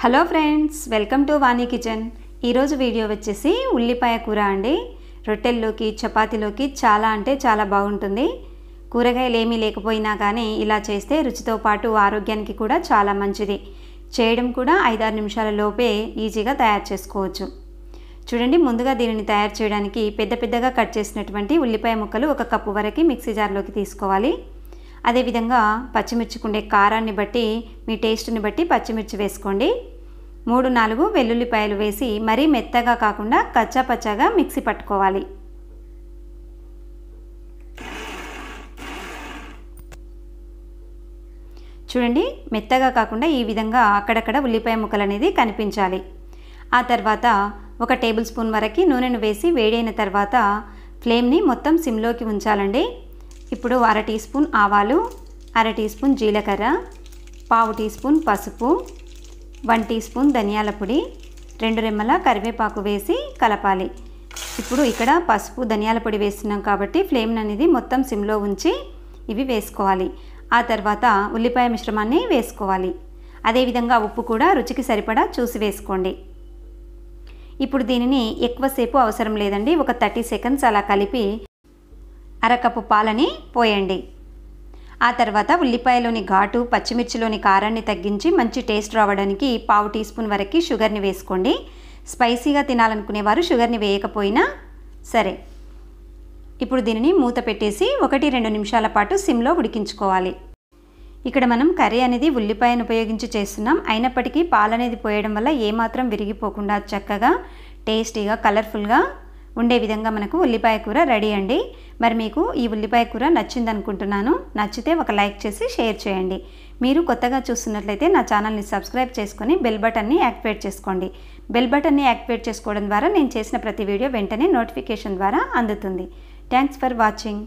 hello friends welcome to Vani kitchen ఈరోజు video వచ్చేసి ఉల్లిపాయ కూర అండి రొట్టెల్లోకి చపాతీలోకి చాలా అంటే చాలా బాగుంటుంది కూరగాయలు ఏమీ లేకపోయినా కానీ ఇలా చేస్తే రుచితో పాటు ఆరోగ్యానికి కూడా చాలా మంచిది చేయడం కూడా ఐదారు నిమిషాల లోపే ఈజీగా తయారు చేసుకోవచ్చు చూడండి ముందుగా దీనిని తయారు చేయడానికి పెద్ద పెద్దగా కట్ చేసినటువంటి ఉల్లిపాయ ముక్కలు ఒక కప్పు వరకు మిక్సీ జార్లోకి తీసుకోవాలి అదేవిధంగా పచ్చిమిర్చి ఉండే కారాన్ని బట్టి మీ టేస్ట్ని బట్టి పచ్చిమిర్చి వేసుకోండి మూడు నాలుగు వెల్లుల్లిపాయలు వేసి మరీ మెత్తగా కాకుండా కచ్చాపచ్చాగా మిక్సీ పట్టుకోవాలి చూడండి మెత్తగా కాకుండా ఈ విధంగా అక్కడక్కడ ఉల్లిపాయ ముక్కలు అనేది కనిపించాలి ఆ తర్వాత ఒక టేబుల్ స్పూన్ వరకు నూనెను వేసి వేడైన తర్వాత ఫ్లేమ్ని మొత్తం సిమ్లోకి ఉంచాలండి ఇప్పుడు అర టీ స్పూన్ ఆవాలు అర టీ స్పూన్ జీలకర్ర పావు టీ స్పూన్ పసుపు వన్ టీ స్పూన్ ధనియాల పొడి రెండు రెమ్మల కరివేపాకు వేసి కలపాలి ఇప్పుడు ఇక్కడ పసుపు ధనియాల పొడి వేస్తున్నాం కాబట్టి ఫ్లేమ్ అనేది మొత్తం సిమ్లో ఉంచి ఇవి వేసుకోవాలి ఆ తర్వాత ఉల్లిపాయ మిశ్రమాన్ని వేసుకోవాలి అదేవిధంగా ఉప్పు కూడా రుచికి సరిపడా చూసి వేసుకోండి ఇప్పుడు దీనిని ఎక్కువసేపు అవసరం లేదండి ఒక థర్టీ సెకండ్స్ అలా కలిపి అరకప్పు పాలని పోయండి ఆ తర్వాత ఉల్లిపాయలోని ఘాటు పచ్చిమిర్చిలోని కారాన్ని తగ్గించి మంచి టేస్ట్ రావడానికి పావు టీ స్పూన్ వరకు షుగర్ని వేసుకోండి స్పైసీగా తినాలనుకునేవారు షుగర్ని వేయకపోయినా సరే ఇప్పుడు దీనిని మూత పెట్టేసి ఒకటి రెండు నిమిషాల పాటు సిమ్లో ఉడికించుకోవాలి ఇక్కడ మనం కర్రీ అనేది ఉల్లిపాయను ఉపయోగించి చేస్తున్నాం అయినప్పటికీ పాలనేది పోయడం వల్ల ఏమాత్రం విరిగిపోకుండా చక్కగా టేస్టీగా కలర్ఫుల్గా ఉండే విధంగా మనకు ఉల్లిపాయ కూర రెడీ అండి మరి మీకు ఈ ఉల్లిపాయ కూర నచ్చింది అనుకుంటున్నాను నచ్చితే ఒక లైక్ చేసి షేర్ చేయండి మీరు కొత్తగా చూస్తున్నట్లయితే నా ఛానల్ని సబ్స్క్రైబ్ చేసుకొని బెల్ బటన్ని యాక్టివేట్ చేసుకోండి బెల్ బటన్ని యాక్టివేట్ చేసుకోవడం ద్వారా నేను చేసిన ప్రతి వీడియో వెంటనే నోటిఫికేషన్ ద్వారా అందుతుంది థ్యాంక్స్ ఫర్ వాచింగ్